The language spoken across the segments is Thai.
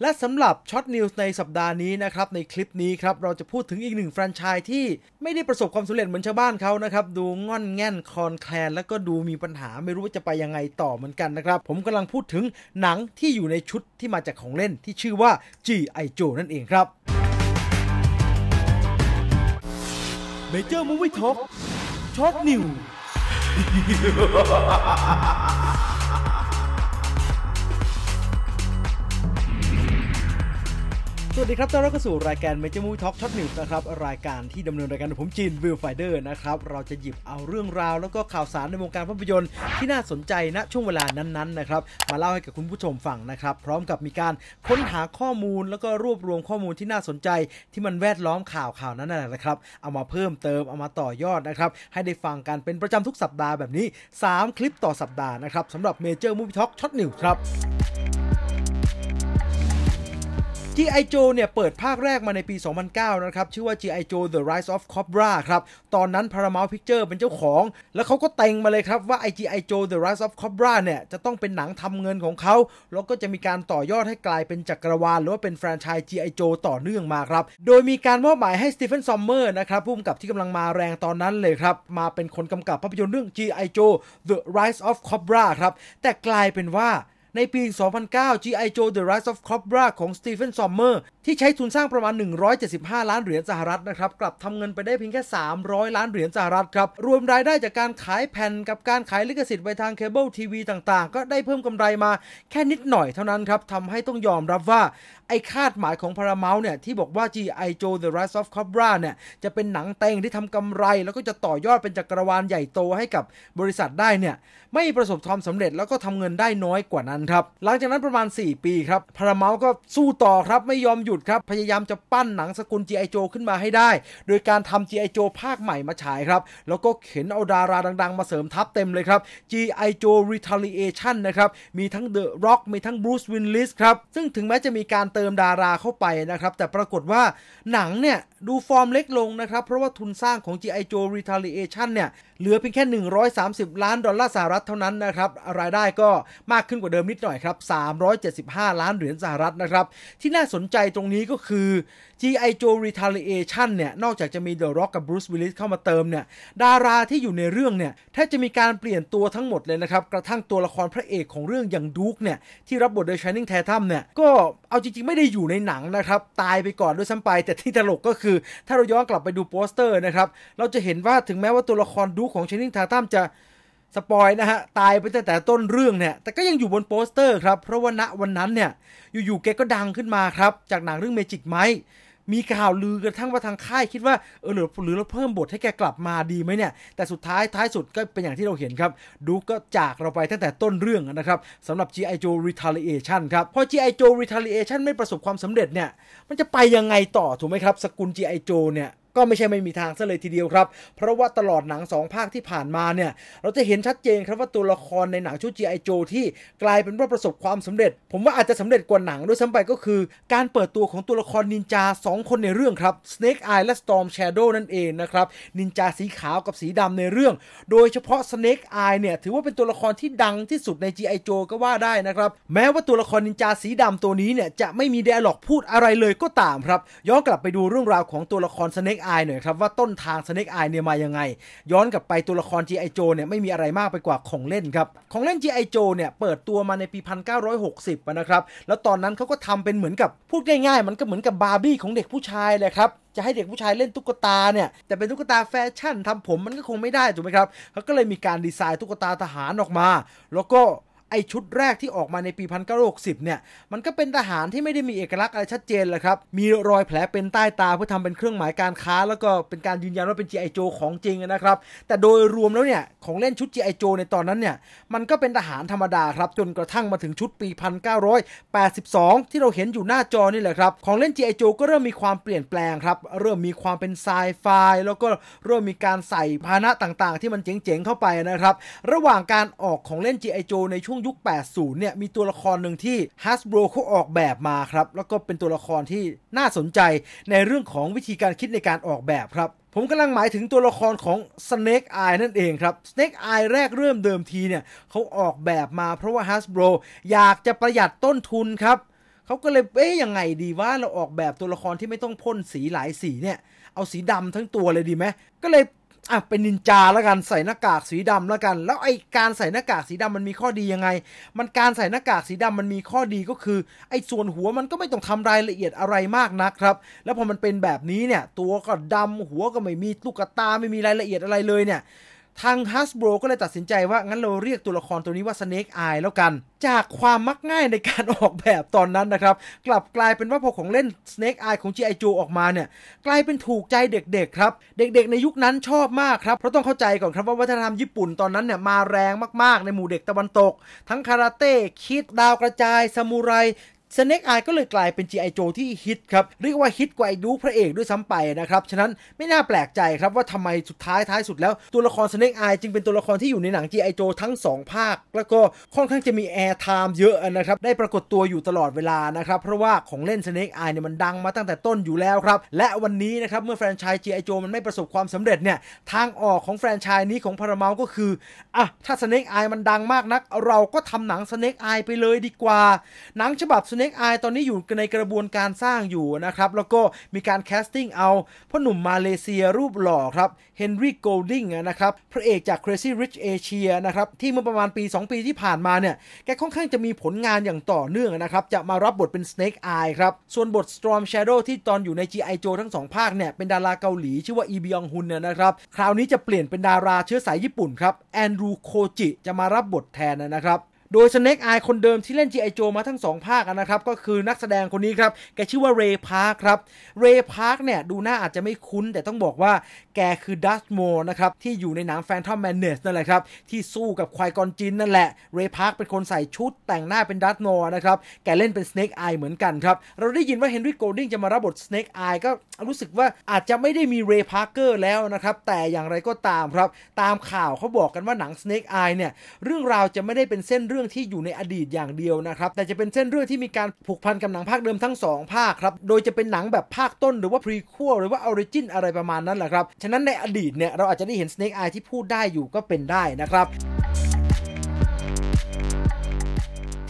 และสำหรับช็อตนิวส์ในสัปดาห์นี้นะครับ ในคลิปนี้ครับ เราจะพูดถึงอีกหนึ่งแฟรนไชส์ที่ไม่ได้ประสบความสำเร็จเหมือนชาวบ้านเขานะครับ ดูงอนแง่น คอนแคลนแล้วก็ดูมีปัญหาไม่รู้ว่าจะไปยังไงต่อเหมือนกันนะครับ ผมกำลังพูดถึงหนังที่อยู่ในชุดที่มาจากของเล่นที่ชื่อว่า G.I. Joe นั่นเองครับ Major Movie Talk ช็อตนิววัสดีครับ ต้อนรับเข้าสู่รายการเม j o r Movie ท็อกช็อต t News นะครับ รายการที่ดำเนินรายการโดยผมจีนวิวไฟเดอร์นะครับ เราจะหยิบเอาเรื่องราวแล้วก็ข่าวสารในวงการภาพยนตร์ที่น่าสนใจณช่วงเวลานั้น ๆ นะครับ มาเล่าให้กับคุณผู้ชมฟังนะครับ พร้อมกับมีการค้นหาข้อมูลแล้วก็รวบรวมข้อมูลที่น่าสนใจที่มันแวดล้อมข่าวข่าวนั้นนะครับ เอามาเพิ่มเติมเอามาต่อยอดนะครับ ให้ได้ฟังกันเป็นประจำทุกสัปดาห์แบบนี้ 3 คลิปต่อสัปดาห์นะครับสำหรับเมเจอร์มูฟท็อกช็อตหนึ่งครับ G.I. Joe เนี่ย เปิดภาคแรกมาในปี 2009 นะครับ ชื่อว่า G.I. Joe The Rise of Cobra ครับ ตอนนั้น Paramount Picture เป็นเจ้าของ แล้วเขาก็เต็งมาเลยครับว่า G.I. Joe The Rise of Cobra เนี่ย จะต้องเป็นหนังทำเงินของเขา แล้วก็จะมีการต่อยอดให้กลายเป็นจักรวาล หรือว่าเป็นแฟรนไชส์ G.I. Joe ต่อเนื่องมาครับ โดยมีการมอบหมายให้สตีเฟนซอมเมอร์นะครับผู้กำกับที่กำลังมาแรงตอนนั้นเลยครับ มาเป็นคนกำกับภาพยนตร์เรื่อง G.I. Joe The Rise of Cobra ครับ แต่กลายเป็นว่าในปี 2009 G.I. Joe The Rise of Cobra ของ Stephen Sommer ที่ใช้ทุนสร้างประมาณ 175 ล้านเหรียญสหรัฐนะครับ กลับทำเงินไปได้เพียงแค่ 300 ล้านเหรียญสหรัฐครับ รวมรายได้จากการขายแผ่นกับการขายลิขสิทธิ์ไปทางเคเบิลทีวีต่างๆ ก็ได้เพิ่มกำไรมาแค่นิดหน่อยเท่านั้นครับทำให้ต้องยอมรับว่า ไอ้คาดหมายของ Paramount เนี่ยที่บอกว่า G.I. Joe The Rise of Cobra เนี่ยจะเป็นหนังเต็งที่ทำกำไร แล้วก็จะต่อยอดเป็นจักรวาลใหญ่โตให้กับบริษัทได้เนี่ยไม่ประสบความสำเร็จแล้วก็ทำเงินได้น้อยกว่านั้นครับหลังจากนั้นประมาณ 4 ปีครับพาราเมาก็สู้ต่อครับไม่ยอมหยุดครับพยายามจะปั้นหนังสกุล G.I. โจ e ขึ้นมาให้ได้ โดยการทำ G.I. โจ e ภาคใหม่มาฉายครับ แล้วก็เข็นเอาดาราดังๆ มาเสริมทัพเต็มเลยครับ G.I. Joe Retaliation นะครับ มีทั้ง The Rock มีทั้ง Bruce Willis ครับ ซึ่งถึงแม้จะมีการเติมดาราเข้าไปนะครับแต่ปรากฏว่าหนังเนี่ยดูฟอร์มเล็กลงนะครับ เพราะว่าทุนสร้างของ G.I. Joe Retaliation เนี่ยเหลือเพียงแค่ 130 ล้านดอลลาร์สหรัฐเท่านั้นนะครับ รายได้ก็มากขึ้นกว่าเดิมนิดหน่อยครับ 375 ล้านเหรียญสหรัฐนะครับ ที่น่าสนใจตรงนี้ก็คือ G.I. Joe Retaliation เนี่ย นอกจากจะมีเดอะร็อกกับบรูซวิลลิ s เข้ามาเติมเนี่ย ดาราที่อยู่ในเรื่องเนี่ยแทบจะมีการเปลี่ยนตัวทั้งหมดเลยนะครับ กระทั่งตัวละครพระเอกของเรื่องอย่างดู๊กเนี่ยที่รับบทโดยชา i นิ n งแทท u มเนี่ย ก็เอาจริงๆ ไม่ได้อยู่ในหนังนะครับ ตายไปก่อนด้วยซ้ำไป แต่ที่ตลกก็คือ ถ้าเราย้อนกลับไปดูโปสเตอร์นะครับ เราจะเห็นว่าถึงแม้ว่าตัวละครดู๊กของชา i นิ n งแทท u มจะสปอยนะฮะตายไปตั้งแต่ต้นเรื่องเนี่ยแต่ก็ยังอยู่บนโปสเตอร์ครับ เพราะว่าณวันนั้นเนี่ยอยู่ๆแกก็ดังขึ้นมาครับจากหนังเรื่องเมจิกไมค์มีข่าวลือกันทั้งว่าทางค่ายคิดว่าเออหรือหรือเราเพิ่มบทให้แกกลับมาดีไหมเนี่ยแต่สุดท้ายท้ายสุดก็เป็นอย่างที่เราเห็นครับ ดูก็จากเราไปตั้งแต่ต้นเรื่องนะครับสำหรับ G.I. Joe Retaliation ครับพอ G.I. Joe Retaliation ไม่ประสบความสำเร็จเนี่ย มันจะไปยังไงต่อถูกไหมครับสกุล G.I. Joe เนี่ยก็ไม่ใช่ไม่มีทางซะเลยทีเดียวครับ เพราะว่าตลอดหนังสองภาคที่ผ่านมาเนี่ย เราจะเห็นชัดเจนครับว่าตัวละครในหนังชุดจีไอโจที่กลายเป็นว่าประสบความสำเร็จ ผมว่าอาจจะสำเร็จกว่าหนังด้วยซ้ำไปก็คือการเปิดตัวของตัวละครนินจา 2 คนในเรื่องครับ Snake Eye และ Storm Shadow นั่นเองนะครับ นินจาสีขาวกับสีดำในเรื่อง โดยเฉพาะ Snake Eye เนี่ยถือว่าเป็นตัวละครที่ดังที่สุดใน G.I. Joe ก็ว่าได้นะครับ แม้ว่าตัวละครนินจาสีดำตัวนี้เนี่ยจะไม่มีไดอะล็อกพูดอะไรเลยก็ตามครับ ย้อนกลับไปดูเรื่องราวของตัวละคร Snake Eye หน่อยครับว่าต้นทาง Snake Eye เนี่ยมายังไง ย้อนกลับไปตัวละคร G.I. Joe เนี่ยไม่มีอะไรมากไปกว่าของเล่นครับ ของเล่น G.I. Joe เนี่ยเปิดตัวมาในปี1960นะครับ แล้วตอนนั้นเขาก็ทำเป็นเหมือนกับพูดง่ายๆ มันก็เหมือนกับบาร์บี้ของเด็กผู้ชายเลยครับ จะให้เด็กผู้ชายเล่นตุ๊กตาเนี่ยแต่เป็นตุ๊กตาแฟชั่นทำผมมันก็คงไม่ได้ถูกไหมครับเขาก็เลยมีการดีไซน์ตุ๊กตาทหารออกมาแล้วก็ไอชุดแรกที่ออกมาในปี 1960 เนี่ย มันก็เป็นทหารที่ไม่ได้มีเอกลักษณ์อะไรชัดเจนเลยครับ มีรอยแผลเป็นใต้ตาเพื่อทำเป็นเครื่องหมายการค้า แล้วก็เป็นการยืนยันว่าเป็นีไอโจของจริงนะครับ แต่โดยรวมแล้วเนี่ย ของเล่นชุดีไอโจในตอนนั้นเนี่ย มันก็เป็นทหารธรรมดาครับจนกระทั่งมาถึงชุดปี 1982 ที่เราเห็นอยู่หน้าจอนี่แหละครับของเล่นีไอโจก็เริ่มมีความเปลี่ยนแปลงครับ เริ่มมีความเป็นไซไฟแล้วก็เริ่มมีการใส่พานะต่างๆ ที่มันเจ๋งๆเข้าไปนะครับระหว่างการออกของเล่นีไอโจในช่วงงยุค 80เนี่ย มีตัวละครหนึ่งที่ Hasbro เขาออกแบบมาครับ แล้วก็เป็นตัวละครที่น่าสนใจในเรื่องของวิธีการคิดในการออกแบบครับ ผมกำลังหมายถึงตัวละครของ Snake Eye นั่นเองครับ Snake Eye แรกเริ่มเดิมทีเนี่ย เขาออกแบบมาเพราะว่า Hasbro อยากจะประหยัดต้นทุนครับ เขาก็เลย เอ๊ยยังไงดีว่าเราออกแบบตัวละครที่ไม่ต้องพ่นสีหลายสีเนี่ย เอาสีดำทั้งตัวเลยดีไหมก็เลยอ่ะเป็นนินจาแล้วกันใส่หน้ากากสีดำแล้วกัน แล้วไอการใส่หน้ากากสีดำมันมีข้อดียังไง มันการใส่หน้ากากสีดำมันมีข้อดีก็คือไอส่วนหัวมันก็ไม่ต้องทำรายละเอียดอะไรมากนักครับแล้วพอมันเป็นแบบนี้เนี่ย ตัวก็ดำหัวก็ไม่มีลูกตาไม่มีรายละเอียดอะไรเลยเนี่ยทางฮัสโบรก็เลยตัดสินใจว่างั้นเราเรียกตัวละครตัวนี้ว่า Snake Eye แล้วกัน จากความมักง่ายในการออกแบบตอนนั้นนะครับ กลับกลายเป็นว่าพอของเล่น Snake Eye ของ G.I. Joe ออกมาเนี่ย กลายเป็นถูกใจเด็กๆ ครับ เด็กๆในยุคนั้นชอบมากครับเพราะต้องเข้าใจก่อนครับว่าวัฒนธรรมญี่ปุ่นตอนนั้นเนี่ย มาแรงมากๆในหมู่เด็กตะวันตก ทั้งคาราเต้คิดดาวกระจายซามูไรสเน็กอายก็เลยกลายเป็น G.I. Joe ที่ฮิตครับเรียกว่าฮิตกว่าไอ้ดูพระเอกด้วยซ้ำไปนะครับ ฉะนั้นไม่น่าแปลกใจครับว่าทำไมสุดท้ายท้ายสุดแล้วตัวละครสเน็กอายจึงเป็นตัวละครที่อยู่ในหนัง G.I. Joe ทั้ง 2 ภาค แล้วก็ค่อนข้างจะมีแอร์ไทม์เยอะนะครับ ได้ปรากฏตัวอยู่ตลอดเวลานะครับ เพราะว่าของเล่นสเน็กอายเนี่ยมันดังมาตั้งแต่ต้นอยู่แล้วครับและวันนี้นะครับเมื่อแฟรนไชส์ G.I. Joe มันไม่ประสบความสำเร็จเนี่ยทางออกของแฟรนไชส์นี้ของพารามมลก็คืออ่ะถ้าสเน็กอายมันดังมากนัก เราก็ทำหนังสเน็กอายไปเลยดีกว่า หนังฉบับ Snake Eye ตอนนี้อยู่ในกระบวนการสร้างอยู่นะครับ แล้วก็มีการแคสติ้งเอาพ่อหนุ่มมาเลเซียรูปหล่อครับเฮนรี่โกลดิงนะครับ พระเอกจาก Crazy Rich Asia นะครับ ที่เมื่อประมาณปี 2 ปีที่ผ่านมาเนี่ยแกค่อนข้างจะมีผลงานอย่างต่อเนื่องนะครับ จะมารับบทเป็น Snake Eye ครับ ส่วนบท Storm Shadow ที่ตอนอยู่ใน G.I. Joe ทั้งสองภาคเนี่ย เป็นดาราเกาหลี ชื่อว่าอีบิยองฮุนนะครับคราวนี้จะเปลี่ยนเป็นดาราเชื้อสายญี่ปุ่นครับแอนดรูโคจิจะมารับบทแทนนะครับโดยสเน็กอายคนเดิมที่เล่น G.I. Joe มาทั้งสองภาคนะครับก็คือนักแสดงคนนี้ครับ แกชื่อว่าเรย์พาร์คครับเรย์พาร์คเนี่ยดูหน้าอาจจะไม่คุ้น แต่ต้องบอกว่า แกคือดัสโมนะครับที่อยู่ในหนังแฟนทอมแมนเนสนั่นแหละครับที่สู้กับควายกอนจินนั่นแหละเรย์พาร์คเป็นคนใส่ชุดแต่งหน้าเป็นดัสโมนะครับแกเล่นเป็นสเน็กอายเหมือนกันครับเราได้ยินว่าเฮนรี่โกลดิงจะมารับบทสเน็กอายก็รู้สึกว่าอาจจะไม่ได้มีเรย์พาร์คเกอร์แล้วนะครับแต่อย่างไรก็ตามครับตามข่าวเขาบอกกันว่าหนังสเน็กอายเนี่ยเรื่องราวจะไม่ได้เป็นเส้นเรรื่องที่อยู่ในอดีตอย่างเดียวนะครับ แต่จะเป็นเส้นเรื่องที่มีการผูกพันกับหนังภาคเดิมทั้ง 2 ภาคครับ โดยจะเป็นหนังแบบภาคต้นหรือว่าพรีควหรือว่าออริจินอะไรประมาณนั้นแหละครับ ฉะนั้นในอดีตเนี่ย เราอาจจะได้เห็นสเน็กอายที่พูดได้อยู่ก็เป็นได้นะครับ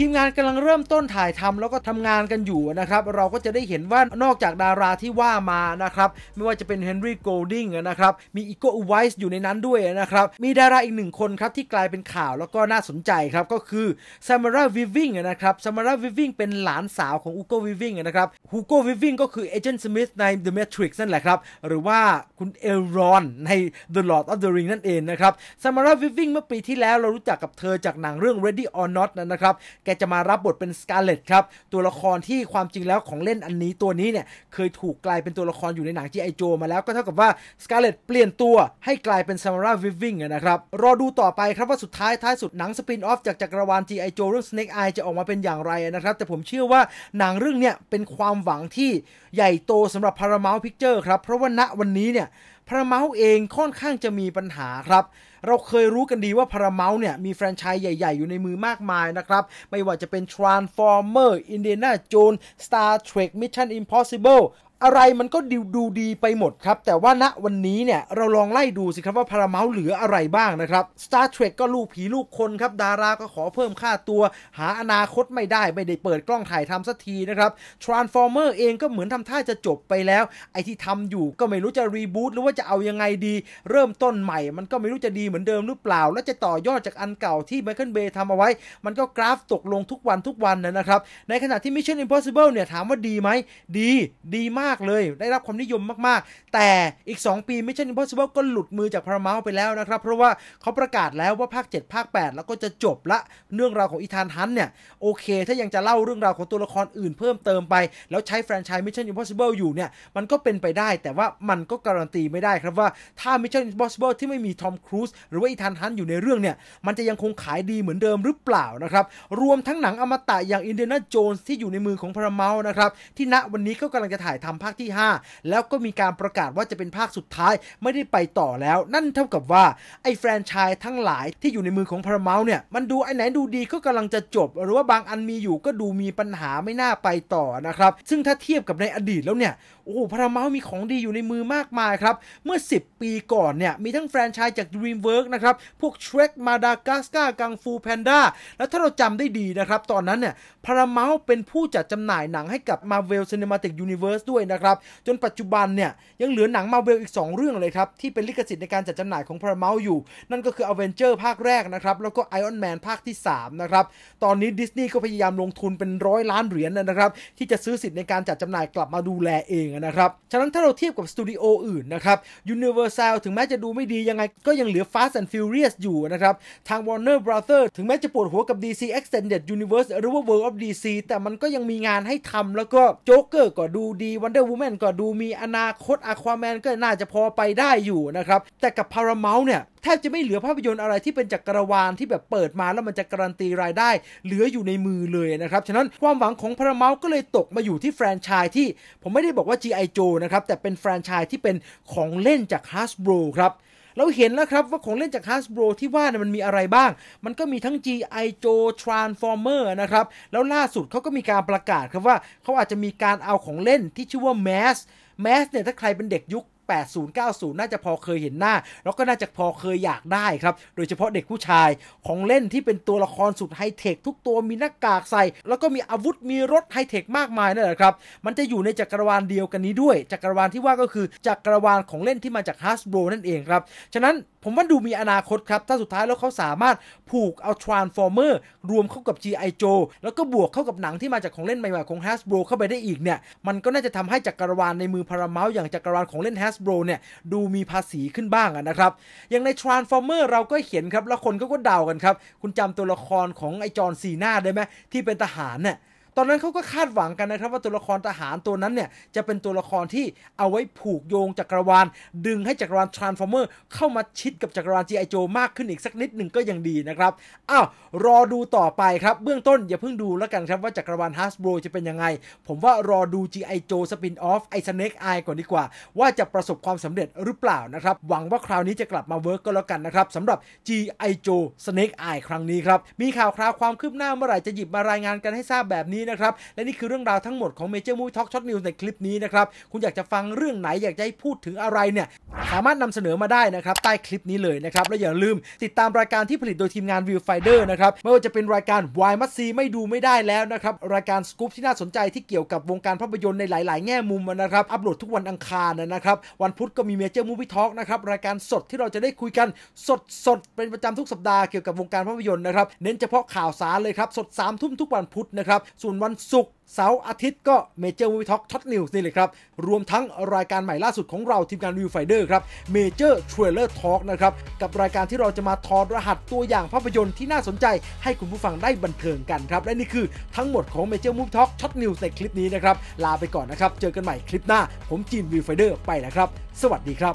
ทีมงานกำลังเริ่มต้นถ่ายทำแล้วก็ทำงานกันอยู่นะครับ เราก็จะได้เห็นว่านอกจากดาราที่ว่ามานะครับ ไม่ว่าจะเป็นเฮนรี่โกลดิงนะครับ มีอีโกอไวส์อยู่ในนั้นด้วยนะครับ มีดาราอีกหนึ่งคนครับที่กลายเป็นข่าวแล้วก็น่าสนใจครับ ก็คือซามาราวิวิงนะครับซามาราวิวิงเป็นหลานสาวของอูโกวิวิงนะครับฮูโกวิวิงก็คือเอเจนต์สมิธใน The Matrix นั่นแหละครับหรือว่าคุณเอรอนใน The Lord of the Ring นั่นเองนะครับซามาราวิวิงเมื่อปีที่แล้วเรารู้จักกับเธอจากหนังเรื่อง Ready or Not นะครับแกจะมารับบทเป็นสการ์เล็ตครับ ตัวละครที่ความจริงแล้วของเล่นอันนี้ตัวนี้เนี่ย เคยถูกกลายเป็นตัวละครอยู่ในหนังที่ไอโจมาแล้วก็เท่ากับว่าสการ์เล็ตเปลี่ยนตัวให้กลายเป็นซามาร่าวิฟวิงนะครับ รอดูต่อไปครับ ว่าสุดท้ายท้ายสุดหนังสปินออฟจากจักรวาล g ไอโจเรื่องสเน็กไอจะออกมาเป็นอย่างไรนะครับ แต่ผมเชื่อว่าหนังเรื่องเนี่ยเป็นความหวังที่ใหญ่โตสำหรับพารามาล์พิกเจอร์ครับเพราะว่าณวันนี้เนี่ยพาราเมาเองค่อนข้างจะมีปัญหาครับ เราเคยรู้กันดีว่าพาราเมาเนี่ย มีแฟรนไชส์ใหญ่ๆอยู่ในมือมากมายนะครับ ไม่ว่าจะเป็น Transformer Indiana Jones Star Trek Mission Impossible อะไรมันก็ดูดูดีไปหมดครับ แต่ว่าณวันนี้เนี่ย เราลองไล่ดูสิครับ ว่าพาราเมาส์เหลืออะไรบ้างนะครับ Star Trek ก็ลูกผีลูกคนครับดาราก็ขอเพิ่มค่าตัว หาอนาคตไม่ได้ไม่ได้เปิดกล้องถ่ายทำสักทีนะครับ Transformer เองก็เหมือนทำท่าจะจบไปแล้ว ไอที่ทำอยู่ก็ไม่รู้จะรีบูตหรือว่าจะเอายังไงดี เริ่มต้นใหม่ มันก็ไม่รู้จะดีเหมือนเดิมหรือเปล่า แล้วจะต่อยอดจากอันเก่าที่ไมเคิลเบย์ทำเอาไว้ มันก็กราฟตกลงทุกวันทุกวันนะครับในขณะที่ Mission Impossible เนี่ยถามว่าดีไหมดีดีมากากๆเลยได้รับความนิยมมาก ๆ แต่อีก 2 ปี Mission Impossible ก็หลุดมือจาก Paramount ไปแล้วนะครับ เพราะว่าเขาประกาศแล้วว่าภาค 7 ภาค 8 แล้วก็จะจบละ เรื่องราวของอีธานฮันเนี่ย โอเคถ้ายังจะเล่าเรื่องราวของตัวละครอื่นเพิ่มเติมไป แล้วใช้แฟรนไชส์ Mission Impossible อยู่เนี่ย มันก็เป็นไปได้แต่ว่ามันก็การันตีไม่ได้ครับว่าถ้า Mission Impossible ที่ไม่มีทอมครูซหรือว่าอีธานฮันอยู่ในเรื่องเนี่ยมันจะยังคงขายดีเหมือนเดิมหรือเปล่านะครับรวมทั้งหนังอมตะอย่างอินเดียนาโจนส์ที่อยู่ในมือของพาราเมลนะครับที่ณวันนี้ก็กำลังจะถ่ายทำำภาคที่ 5 แล้วก็มีการประกาศว่าจะเป็นภาคสุดท้ายไม่ได้ไปต่อแล้ว นั่นเท่ากับว่าไอ้แฟรนไชส์ทั้งหลายที่อยู่ในมือของพาราเมลเนี่ยมันดูไอ้ไหนดูดีก็กำลังจะจบ หรือว่าบางอันมีอยู่ก็ดูมีปัญหาไม่น่าไปต่อนะครับ ซึ่งถ้าเทียบกับในอดีตแล้วเนี่ย โอ้พาราเมลมีของดีอยู่ในมือมากมายครับ เมื่อ 10 ปีก่อนเนี่ยมีทั้งแฟรนไชส์จาก DreamWorks นะครับพวก Shrek มาดากัสก a r กังฟูแพนด้าแล้วถ้าเราจำได้ดีนะครับตอนนั้นเนี่ยพาราเมลเป็นผู้จัดจำหน่ายหนังให้กับ Marvel Cinematic Universe ด้วยนะครับจนปัจจุบันเนี่ยยังเหลือหนังมาเวลอีก 2 เรื่องเลยครับที่เป็นลิขสิทธิ์ในการจัดจำหน่ายของ Paramount อยู่ นั่นก็คือ a v e n g e r ภาคแรกนะครับแล้วก็ Iron Man ภาคที่3นะครับตอนนี้ดิสนีย์ก็พยายามลงทุนเป็นร้อยล้านเหรียญนนะครับที่จะซื้อสิทธิ์ในการจัดจำหน่ายกลับมาดูแลเองนะครับฉะนั้นถ้าเราเทียบกับสตูดิโออื่นนะครับ Universal ถึงแม้จะดูไม่ดียังไงก็ยังเหลือ Fast and Furious อยู่นะครับทาง Warner Brothers ถึงแม้จะปวดหัวกับ DC Extended Universe หรือว่า World of DC แต่มันก็ยังมีงานให้ทำแล้วก็โจ๊กเกอร์ก็ดูดีวันเดอ d e r Woman ก็ดูมีอนาคตะควาแมนก็น่าจะพอไปได้อยู่นะครับ แต่กับ Paramount เนี่ย แทบจะไม่เหลือภาพยนตร์อะไรที่เป็นจักรวาลที่แบบเปิดมาแล้วมันจะการันตีรายได้เหลืออยู่ในมือเลยนะครับ ฉะนั้นความหวังของพาราเมลก็เลยตกมาอยู่ที่แฟรนไชส์ที่ ผมไม่ได้บอกว่า G.I. Joe นะครับ แต่เป็นแฟรนไชส์ที่เป็นของเล่นจาก Hasbro ครับเราเห็นแล้วครับว่าของเล่นจาก Hasbro ที่ว่าเนี่ยมันมีอะไรบ้าง มันก็มีทั้ง G.I. Joe Transformer นะครับ แล้วล่าสุดเขาก็มีการประกาศครับว่า เขาอาจจะมีการเอาของเล่นที่ชื่อว่า Mass Mass เนี่ยถ้าใครเป็นเด็กยุค80-90 น่าจะพอเคยเห็นหน้า แล้วก็น่าจะพอเคยอยากได้ครับ โดยเฉพาะเด็กผู้ชาย ของเล่นที่เป็นตัวละครสุดไฮเทคทุกตัวมีหน้ากากใส่ แล้วก็มีอาวุธ มีรถไฮเทคมากมายนั่นแหละครับ มันจะอยู่ในจักรวาลเดียวกันนี้ด้วย จักรวาลที่ว่าก็คือจักรวาลของเล่นที่มาจากฮ a s b บ o นั่นเองครับ ฉะนั้นผมว่าดูมีอนาคตครับถ้าสุดท้ายแล้วเขาสามารถผูกเอา Transformer รวมเข้ากับ G.I. Joe แล้วก็บวกเข้ากับหนังที่มาจากของเล่นใหม่ๆ ของ Hasbro เข้าไปได้อีกเนี่ย มันก็น่าจะทำให้จักรวาลในมือพารามลอย่างจักรวาลของเล่น Has Hasbro เนี่ยดูมีภาษีขึ้นบ้างนะครับ อย่างใน Transformer เราก็เห็นครับ แล้วคนก็ก็เดากันครับ คุณจำตัวละครของไอจอนซีนาได้ไหมที่เป็นทหารเนี่ยตอนนั้นเขาก็คาดหวังกันนะครับว่าตัวละครทหารตัวนั้นเนี่ย จะเป็นตัวละครที่เอาไว้ผูกโยงจักรวาล ดึงให้จักรวาลส์ฟอร์เมอร์เข้ามาชิดกับจักรวาลจีไอโจมากขึ้นอีกสักนิดหนึ่งก็ยังดีนะครับอ้าวรอดูต่อไปครับ เบื้องต้นอย่าเพิ่งดูแล้วกันครับว่าจักรวาล h a สโบรจะเป็นยังไง ผมว่ารอดู G.I. โจ e สปินออฟไอสเน็ก Eye ก่อนดีกว่า ว่าจะประสบความสำเร็จหรือเปล่านะครับหวังว่าคราวนี้จะกลับมาเวิร์กก็แล้วกันนะครับสำหรับ G.I. โจ e Snake อ y e ครั้งนี้ครับมีข่าวคราวความคืบหน้าเมื่อไหร่จะหยิบมารายงานกันให้ทราบแบบนี้นะครับและนี่คือเรื่องราวทั้งหมดของ Major Movie Talk Short News ในคลิปนี้นะครับ คุณอยากจะฟังเรื่องไหนอยากจะให้พูดถึงอะไรเนี่ยสามารถนำเสนอมาได้นะครับใต้คลิปนี้เลยนะครับ และอย่าลืมติดตามรายการที่ผลิตโดยทีมงาน Viewfinder นะครับไม่ว่าจะเป็นรายการ Why Must See ไม่ดูไม่ได้แล้วนะครับ รายการสกู๊ปที่น่าสนใจที่เกี่ยวกับวงการภาพยนตร์ในหลาย ๆ แง่มุมนะครับอัปโหลดทุกวันอังคารนะครับวันพุธก็มี Major Movie Talk นะครับรายการสดที่เราจะได้คุยกันสดสดเป็นประจำทุกสัปดาห์เกี่ยวกับวงการภาพยนตร์นะครับเน้นเฉพาะข่าวสารเลยครับสด3ามทุ่มทุกวันพุธนะครับส่วนนวันศุกร์เสาร์อาทิตย์ก็เมเจอร์มูวี่ท็อกช็อตนิวส์นี่เลยครับ รวมทั้งรายการใหม่ล่าสุดของเราทีมงานวิวไฟเดอร์ครับเมเจอร์เทรลเลอร์ทอล์กนะครับ กับรายการที่เราจะมาถอดรหัสตัวอย่างภาพยนตร์ที่น่าสนใจให้คุณผู้ฟังได้บันเทิงกันครับ และนี่คือทั้งหมดของเมเจอร์มูวี่ท็อกช็อตนิวส์ในคลิปนี้นะครับ ลาไปก่อนนะครับ เจอกันใหม่คลิปหน้า ผมจีนวิวไฟเดอร์ไปแล้วครับ สวัสดีครับ